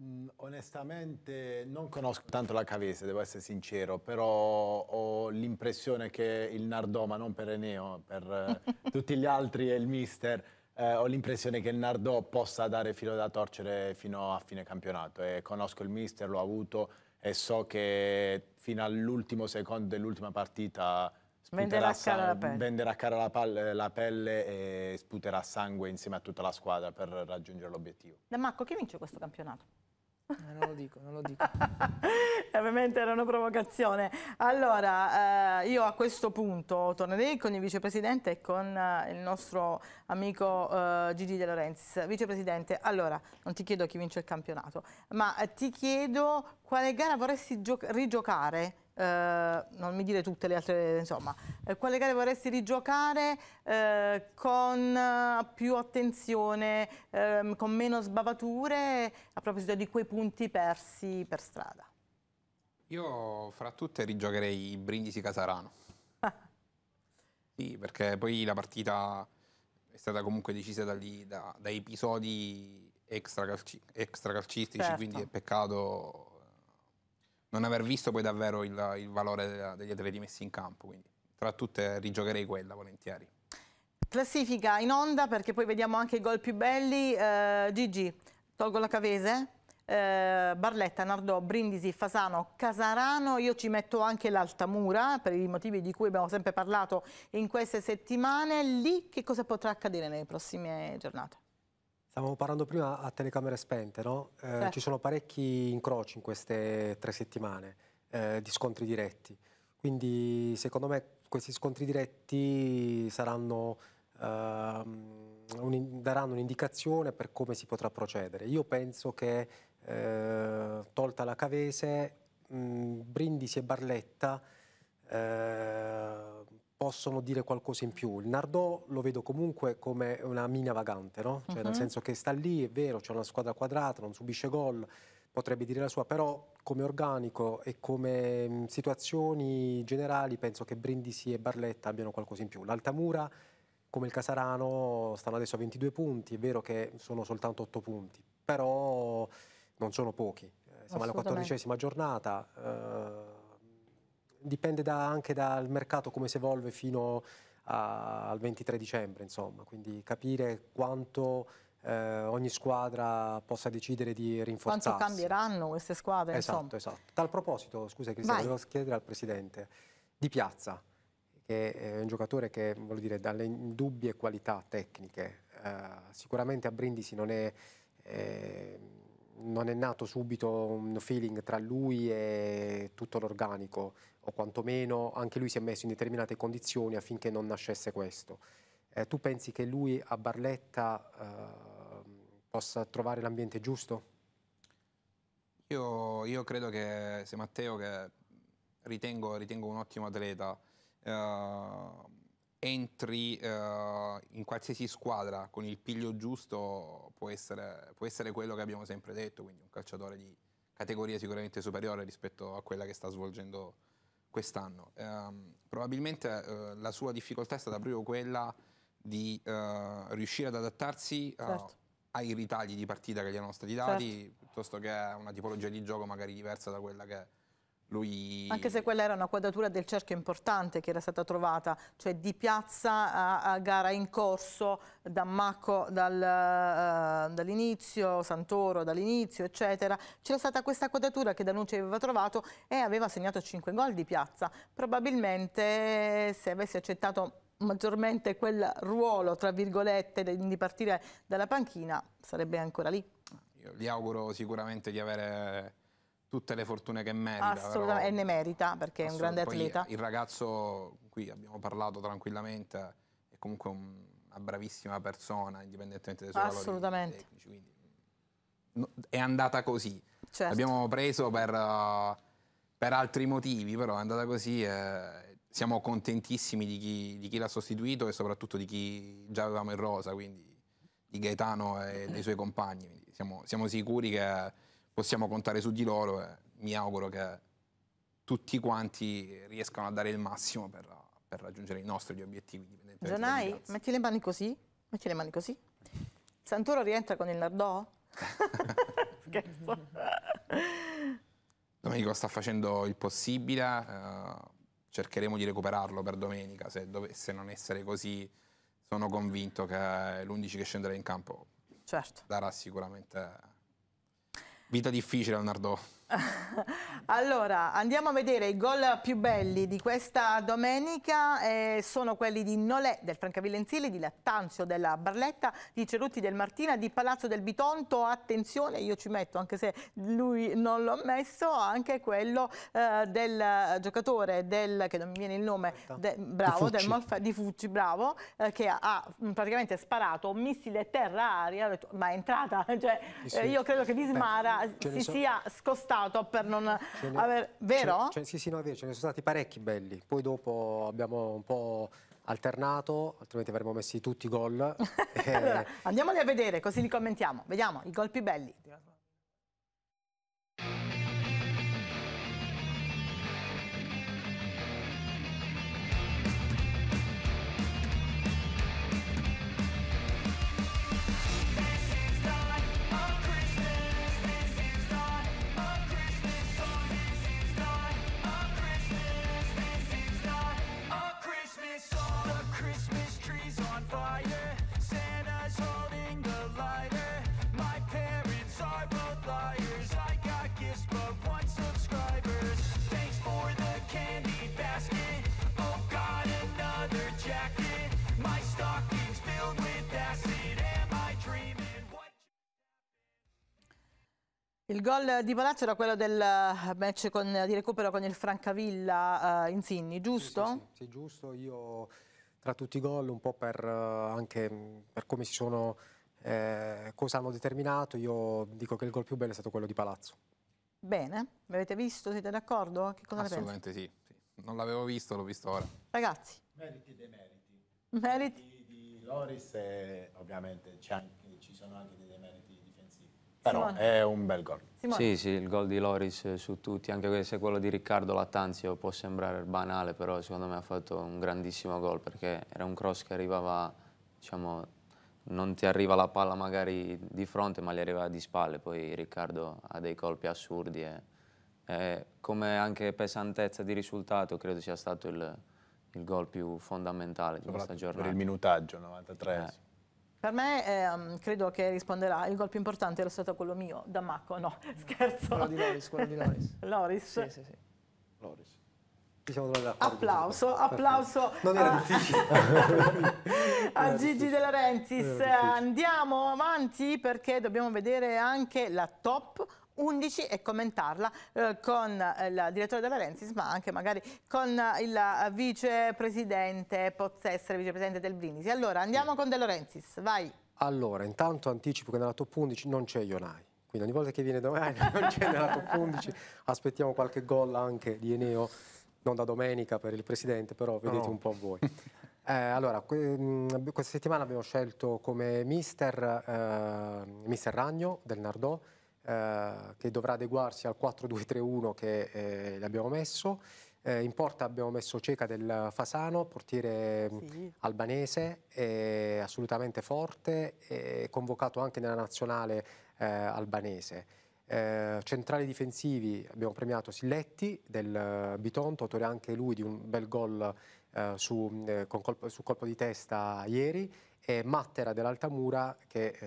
Mm, onestamente non conosco tanto la Cavese, devo essere sincero, però ho l'impressione che il Nardò, ma non per Eneo, per eh, [laughs] tutti gli altri e il mister, eh, ho l'impressione che il Nardò possa dare filo da torcere fino a fine campionato e eh, conosco il mister, l'ho avuto e so che fino all'ultimo secondo dell'ultima partita venderà cara la pelle, venderà cara la, pal- la pelle e sputerà sangue insieme a tutta la squadra per raggiungere l'obiettivo. Da Marco, chi vince questo campionato? Eh, non lo dico, non lo dico. [laughs] Eh, ovviamente era una provocazione. Allora, eh, io a questo punto tornerei con il vicepresidente e con eh, il nostro amico eh, Gigi De Lorenzi. Vicepresidente, allora, non ti chiedo chi vince il campionato, ma eh, ti chiedo quale gara vorresti rigiocare eh, non mi dire tutte le altre, insomma, eh, quale gare vorresti rigiocare eh, con eh, più attenzione, ehm, con meno sbavature a proposito di quei punti persi per strada? Io fra tutte rigiocherei i Brindisi Casarano. [laughs] sì, perché poi la partita è stata comunque decisa da, lì, da, da episodi extra calcistici, certo. quindi è peccato non aver visto poi davvero il, il valore degli atleti messi in campo. Quindi tra tutte rigiocherei quella volentieri. Classifica in onda perché poi vediamo anche i gol più belli. Eh, Gigi, tolgo la Cavese. Eh, Barletta, Nardò, Brindisi, Fasano, Casarano, io ci metto anche l'Altamura per i motivi di cui abbiamo sempre parlato in queste settimane, lì che cosa potrà accadere nelle prossime giornate? Stavamo parlando prima a telecamere spente, no? Eh, certo. Ci sono parecchi incroci in queste tre settimane eh, di scontri diretti. Quindi secondo me questi scontri diretti saranno, ehm, un, daranno un'indicazione per come si potrà procedere. Io penso che eh, tolta la Cavese, mh, mm, Brindisi e Barletta eh, possono dire qualcosa in più. Il Nardò lo vedo comunque come una mina vagante, no? cioè, uh-huh. nel mhm. senso che sta lì, è vero, c'è una squadra quadrata, non subisce gol, potrebbe dire la sua, però come organico e come mh, mm, situazioni generali penso che Brindisi e Barletta abbiano qualcosa in più. L'Altamura, come il Casarano, stanno adesso a 22 punti, è vero che sono soltanto 8 punti, però non sono pochi. Eh, siamo alla quattordicesima giornata. Eh, dipende da, anche dal mercato come si evolve fino a, al 23 dicembre, insomma, quindi capire quanto eh, ogni squadra possa decidere di rinforzarsi. Quanto cambieranno queste squadre? Esatto, insomma. esatto. Tal proposito, scusa Cristiano, volevo chiedere al Presidente, di Piazza, che è un giocatore che, voglio dire, dalle indubbie qualità tecniche, eh, sicuramente a Brindisi non è... Eh, non è nato subito un feeling tra lui e tutto l'organico, o quantomeno anche lui si è messo in determinate condizioni affinché non nascesse questo. Eh, tu pensi che lui a Barletta eh, possa trovare l'ambiente giusto? Io, io, credo che se Matteo, che ritengo, ritengo un ottimo atleta, eh, entri eh, in qualsiasi squadra con il piglio giusto può essere, può essere quello che abbiamo sempre detto, quindi un calciatore di categoria sicuramente superiore rispetto a quella che sta svolgendo quest'anno. Eh, probabilmente eh, la sua difficoltà è stata proprio quella di eh, riuscire ad adattarsi eh, certo. ai ritagli di partita che gli erano stati dati, certo. piuttosto che a una tipologia di gioco magari diversa da quella che lui... Anche se quella era una quadratura del cerchio importante che era stata trovata, cioè di piazza a, a gara in corso da Macco dal, uh, dall'inizio, Santoro dall'inizio, eccetera. C'era stata questa quadratura che Danucci aveva trovato e aveva segnato 5 gol di piazza. Probabilmente se avesse accettato maggiormente quel ruolo, tra virgolette, di partire dalla panchina, sarebbe ancora lì. Io gli auguro sicuramente di avere tutte le fortune che merita. Assolutamente, e ne merita perché è un grande atleta. Il ragazzo, qui abbiamo parlato tranquillamente, è comunque una bravissima persona, indipendentemente dai suoi Assolutamente. valori tecnici. Quindi no, è andata così. Certo. L'abbiamo preso per, eh, per, altri motivi, però è andata così. E eh, siamo contentissimi di chi, di chi l'ha sostituito e soprattutto di chi già avevamo in rosa, quindi di Gaetano e dei suoi compagni. Siamo, siamo sicuri che possiamo contare su di loro e mi auguro che tutti quanti riescano a dare il massimo per, per raggiungere i nostri obiettivi. Gianai, metti le mani così, metti le mani così. Santoro rientra con il Nardò? [laughs] Scherzo. Domenico sta facendo il possibile, eh, cercheremo di recuperarlo per domenica, se dovesse non essere così sono convinto che l'11 che scenderà in campo certo. darà sicuramente Vita difficile al Nardò. [laughs] allora, andiamo a vedere i gol più belli di questa domenica. Eh, sono quelli di Nolè del Francavillenzili, di Lattanzio della Barletta, di Cerutti del Martina, di Palazzo del Bitonto. Attenzione, io ci metto, anche se lui non l'ho messo, anche quello eh, del giocatore del, che non mi viene il nome, de, bravo, di Fucci. Molfa, di Fucci bravo, eh, che ha mm, praticamente sparato un missile terra-aria, ma è entrata. [laughs] Cioè, sì, io credo che Bismara Beh, si so. sia scostato scontato per non ce ne, aver... Vero? Ce, ce, sì, sì, no, vero, ce ne sono stati parecchi belli. Poi dopo abbiamo un po' alternato, altrimenti avremmo messi tutti i gol. [laughs] Eh, allora, andiamoli a vedere, così li commentiamo. Vediamo, i gol più belli. eso. Il gol di Palazzo era quello del eh, match con, di recupero con il Francavilla eh, in Sinni, giusto? Sì, sì, sì, sì, giusto. Io tra tutti i gol, un po' per, eh, anche per come si sono, eh, cosa hanno determinato, io dico che il gol più bello è stato quello di Palazzo. Bene, mi avete visto? Siete d'accordo? Assolutamente sì, sì. Non l'avevo visto, l'ho visto ora. Ragazzi. Meriti dei meriti. Meriti. Di, di Loris e ovviamente anche, ci sono anche dei però Simone. è un bel gol. Simone. Sì, sì, il gol di Loris eh, su tutti, anche se quello di Riccardo Lattanzio può sembrare banale, però secondo me ha fatto un grandissimo gol perché era un cross che arrivava, diciamo, non ti arriva la palla magari di fronte, ma gli arriva di spalle, poi Riccardo ha dei colpi assurdi e, e come anche pesantezza di risultato credo sia stato il, il gol più fondamentale di questa giornata. Per il minutaggio, 93. Eh. Per me ehm, credo che risponderà, il gol più importante era stato quello mio, da no, no mm. scherzo. Quello di Loris, quello di Loris. [laughs] Loris. Sì, sì, sì. Loris. Applauso, applauso. [laughs] Non era difficile. a Gigi difficile. De Laurentiis. Andiamo avanti perché dobbiamo vedere anche la top 11 e commentarla eh, con eh, il direttore della Rensis ma anche magari con eh, il eh, vicepresidente essere vicepresidente del Brindisi. Allora andiamo con De Laurentiis, vai. Allora intanto anticipo che nella top 11 non c'è Ionai. Quindi ogni volta che viene domani [laughs] non c'è nella top 11, aspettiamo qualche gol anche di Eneo, non da domenica per il presidente, però vedete oh. un po' voi. [laughs] Eh, allora, questa settimana abbiamo scelto come mister, eh, mister Ragno del Nardò, eh, che dovrà adeguarsi al 4-2-3-1 che eh, abbiamo messo. Eh, in porta abbiamo messo Ceca del Fasano, portiere mm, sì. albanese, eh, assolutamente forte, convocato anche nella nazionale eh, albanese. Eh, centrali difensivi abbiamo premiato Silletti del Bitonto, autore anche lui di un bel gol eh, su, mm, eh, colpo, su, colpo, di testa ieri, e Mattera dell'Altamura che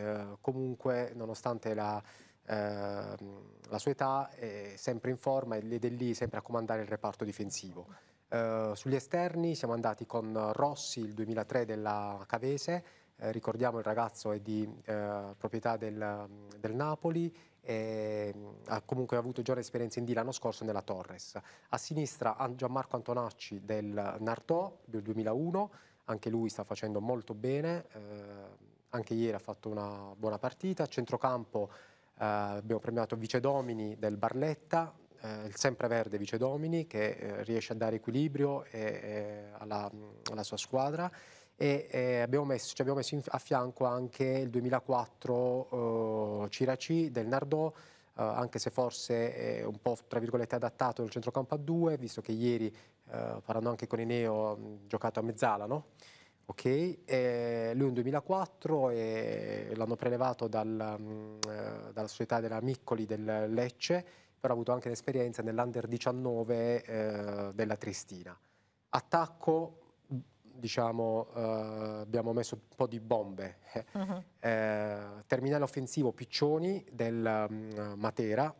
comunque nonostante la Ehm, la sua età è sempre in forma ed è lì sempre a comandare il reparto difensivo. Uh, sugli esterni siamo andati con Rossi, il 2003 della Cavese, eh, ricordiamo il ragazzo è di eh, proprietà del, del Napoli e mm, ha comunque avuto già un'esperienza in D l'anno scorso nella Torres. A sinistra Gianmarco Antonacci del Nartò del 2001, anche lui sta facendo molto bene, eh, anche ieri ha fatto una buona partita. A centrocampo eh, abbiamo premiato Vicedomini del Barletta, eh, il sempreverde Vicedomini che eh, riesce a dare equilibrio e, e alla, alla, sua squadra e, e abbiamo messo, ci abbiamo messo a fianco anche il 2004 eh, Ciraci del Nardò eh, anche se forse è un po' tra virgolette adattato nel centrocampo a due, visto che ieri, eh, parlando anche con Ineo, ha giocato a mezzala, no? Okay? lui un 2004 e l'hanno prelevato dal, mh, mm, eh, dalla società della Miccoli del Lecce, però ha avuto anche l'esperienza nell'Under 19 eh, della Tristina. Attacco, diciamo, eh, abbiamo messo un po' di bombe. Mhm. Uh [laughs] -huh. eh, terminale offensivo Piccioni del mh, mm, Matera,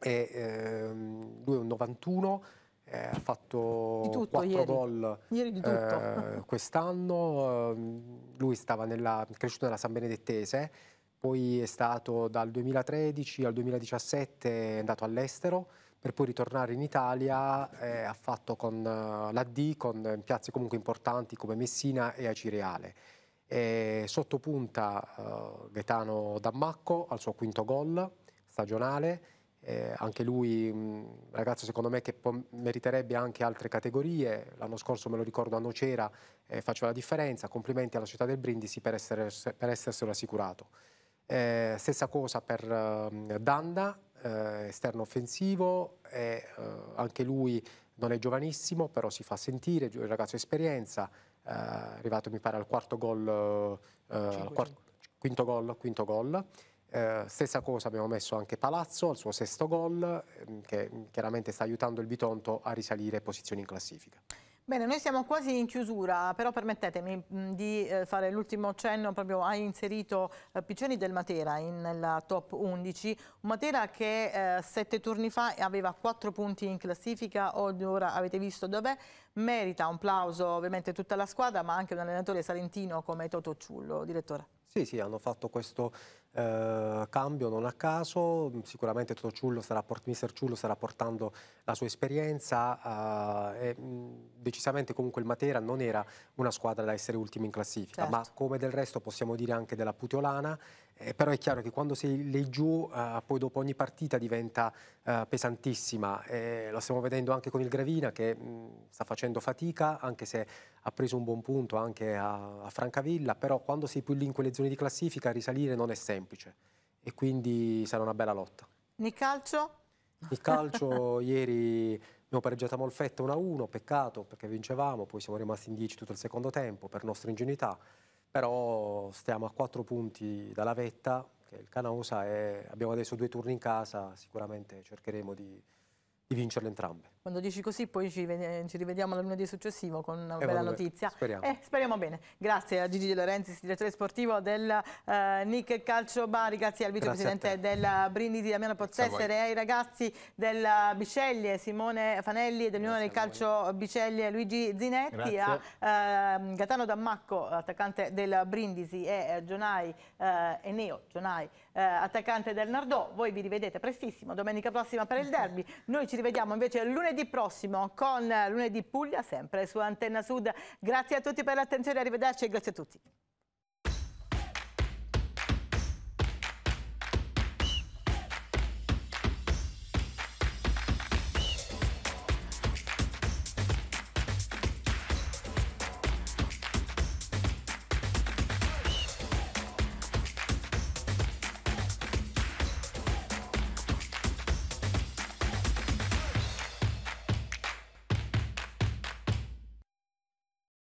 e, ehm, lui è un 91 eh, ha fatto quattro gol eh, quest'anno, ehm, lui stava nella, cresciuto nella San Benedettese, poi è stato dal 2013 al 2017 è andato all'estero per poi ritornare in Italia, eh, ha fatto con uh, la D, con piazze comunque importanti come Messina e Acireale. E sottopunta uh, Gaetano Dammacco al suo quinto gol stagionale, eh, anche lui, mh, mm, ragazzo secondo me che meriterebbe anche altre categorie, l'anno scorso me lo ricordo a Nocera eh, faceva la differenza, complimenti alla città del Brindisi per, essere, per esserselo assicurato. Eh, stessa cosa per mm, Danda, eh, esterno offensivo, eh, eh, anche lui non è giovanissimo, però si fa sentire, il ragazzo ha esperienza, eh, arrivato mi pare al quarto gol, al quart- quinto gol, quinto gol. Eh, stessa cosa abbiamo messo anche Palazzo al suo sesto gol, ehm, che chiaramente sta aiutando il Bitonto a risalire posizioni in classifica. Bene, noi siamo quasi in chiusura, però permettetemi mm, di eh, fare l'ultimo accenno, proprio hai inserito eh, Piccioni del Matera nella top 11, un Matera che eh, sette turni fa aveva quattro punti in classifica, oggi ora avete visto dov'è, merita un plauso ovviamente tutta la squadra, ma anche un allenatore salentino come Toto Ciullo, direttore. Sì, sì, hanno fatto questo eh, cambio non a caso, sicuramente Toto Ciullo sarà, mister Ciullo starà portando la sua esperienza eh, e, mm, decisamente comunque il Matera non era una squadra da essere ultimi in classifica, certo. ma come del resto possiamo dire anche della Putiolana eh, però è chiaro che quando sei lì giù eh, poi dopo ogni partita diventa eh, pesantissima, eh, lo stiamo vedendo anche con il Gravina che mh, mm, sta facendo fatica anche se ha preso un buon punto anche a, a Francavilla, però quando sei più lì in quelle zone di classifica risalire non è semplice e quindi sarà una bella lotta. Nel calcio? Il calcio [laughs] ieri abbiamo pareggiato a Molfetta 1-1, peccato perché vincevamo, poi siamo rimasti in 10 tutto il secondo tempo per nostra ingenuità però stiamo a quattro punti dalla vetta, che è il Canosa, e abbiamo adesso due turni in casa, sicuramente cercheremo di, di vincerle entrambe quando dici così poi ci, ci rivediamo lunedì successivo con una bella vabbè, notizia. Speriamo. Eh, speriamo bene. Grazie a Gigi De Lorenzi, direttore sportivo del eh, NIC Calcio Bari, grazie al vicepresidente del Brindisi Damiano Pozzessere e ai ragazzi del Biceglie, Simone Fanelli e dell'Unione del Calcio Biceglie Luigi Zinetti, grazie. a eh, Gaetano Dammacco, attaccante del Brindisi e Gionai, eh, eh, e Neo Gionai, eh, attaccante del Nardò. Voi vi rivedete prestissimo domenica prossima per il derby. Noi ci rivediamo invece lunedì lunedì prossimo con Lunedì Puglia, sempre su Antenna Sud. Grazie a tutti per l'attenzione, arrivederci e grazie a tutti.